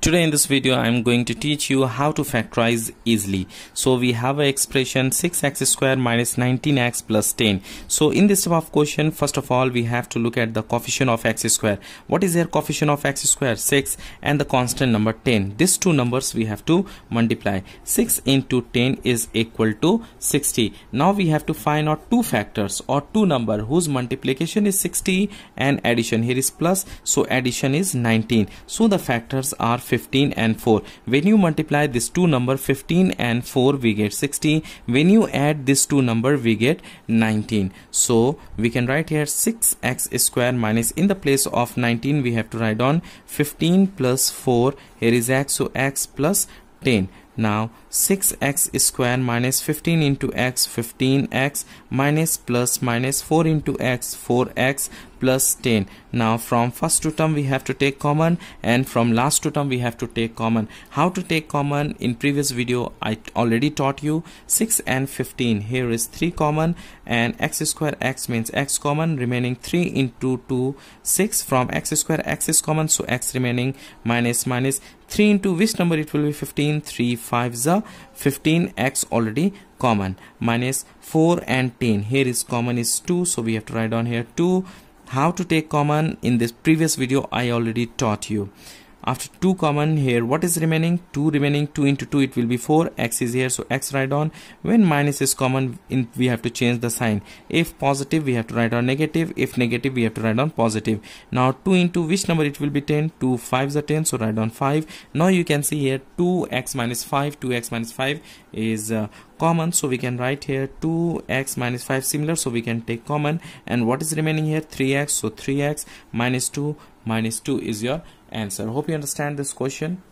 today in this video i'm going to teach you how to factorize easily so we have an expression 6x squared minus 19x plus 10 so in this type of question first of all we have to look at the coefficient of x square. what is their coefficient of x square? 6 and the constant number 10 these two numbers we have to multiply 6 into 10 is equal to 60 now we have to find out two factors or two number whose multiplication is 60 and addition here is plus so addition is 19 so the factor are 15 and 4. When you multiply these two number 15 and 4 we get 16. When you add these two number we get 19. So we can write here 6x square minus in the place of 19 we have to write on 15 plus 4 here is x so x plus 10. Now 6x square minus 15 into x 15x minus plus minus 4 into x 4x plus 10 now from first two term we have to take common and from last two term we have to take common how to take common in previous video I already taught you 6 and 15 here is 3 common and x square x means x common remaining 3 into 2 6 from x square x is common so x remaining minus minus 3 into which number it will be 15 3 5 is 15 x already common minus 4 and 10 here is common is 2 so we have to write down here 2 how to take common in this previous video i already taught you after 2 common here what is remaining 2 remaining 2 into 2 it will be 4 x is here so x write on when minus is common in, we have to change the sign if positive we have to write on negative if negative we have to write on positive now 2 into which number it will be 10 2 is are 10 so write on 5 now you can see here 2x minus 5 2x minus 5 is uh, common so we can write here 2x minus 5 similar so we can take common and what is remaining here 3x so 3x minus 2 minus 2 is your answer. Hope you understand this question.